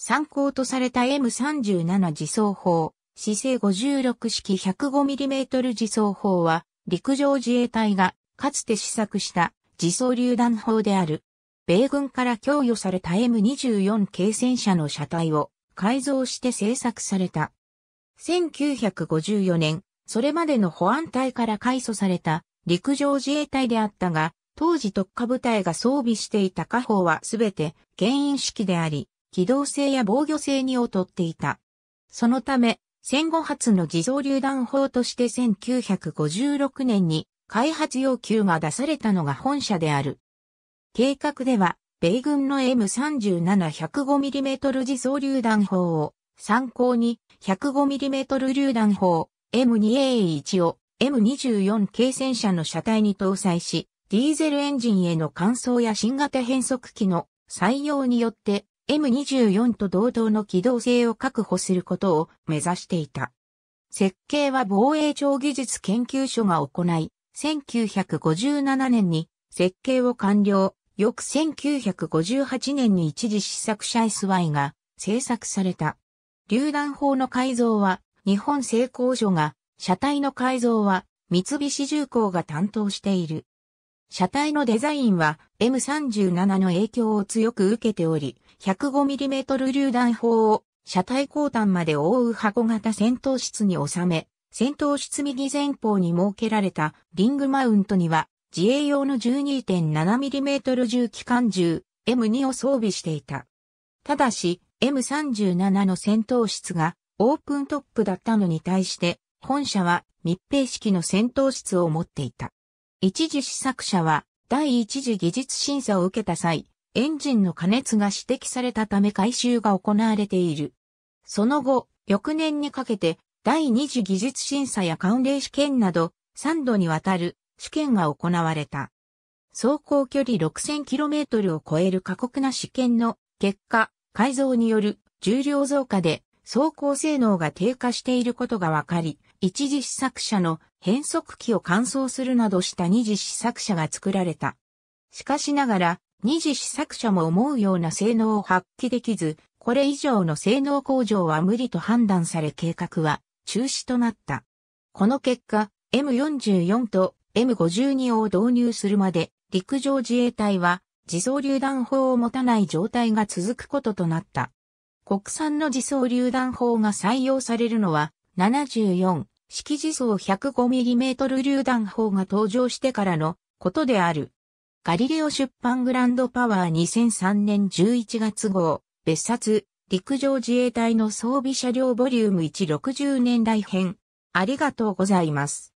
参考とされた M37 自走砲、姿勢56式 105mm 自走砲は、陸上自衛隊がかつて試作した自走榴弾砲である。米軍から供与された M24 系戦車の車体を改造して製作された。1954年、それまでの保安隊から改組された陸上自衛隊であったが、当時特化部隊が装備していた火砲はすべて原因式であり、機動性や防御性に劣っていた。そのため、戦後初の自走榴弾砲として1956年に開発要求が出されたのが本社である。計画では、米軍の M37-105mm 自走榴弾砲を参考に 105mm 榴弾砲 M2A1 を M24 軽戦車の車体に搭載し、ディーゼルエンジンへの換装や新型変速機の採用によって M24 と同等の機動性を確保することを目指していた。設計は防衛庁技術研究所が行い、1957年に設計を完了、翌1958年に一時試作車 SY が製作された。榴弾砲の改造は日本製鋼所が、車体の改造は三菱重工が担当している。車体のデザインは M37 の影響を強く受けており、105mm 榴弾砲を車体後端まで覆う箱型戦闘室に収め、戦闘室右前方に設けられたリングマウントには自衛用の 12.7mm 重機関銃 M2 を装備していた。ただし M37 の戦闘室がオープントップだったのに対して本社は密閉式の戦闘室を持っていた。一時試作車は第一次技術審査を受けた際、エンジンの加熱が指摘されたため回収が行われている。その後、翌年にかけて第二次技術審査や関連試験など3度にわたる試験が行われた。走行距離 6000km を超える過酷な試験の結果、改造による重量増加で走行性能が低下していることがわかり、一次試作車の変速機を乾燥するなどした二次試作車が作られた。しかしながら、二次試作者も思うような性能を発揮できず、これ以上の性能向上は無理と判断され計画は中止となった。この結果、M44 と M52 を導入するまで陸上自衛隊は自走榴弾砲を持たない状態が続くこととなった。国産の自走榴弾砲が採用されるのは74式自走 105mm 榴弾砲が登場してからのことである。ガリレオ出版グランドパワー2003年11月号、別冊、陸上自衛隊の装備車両ボリューム160年代編。ありがとうございます。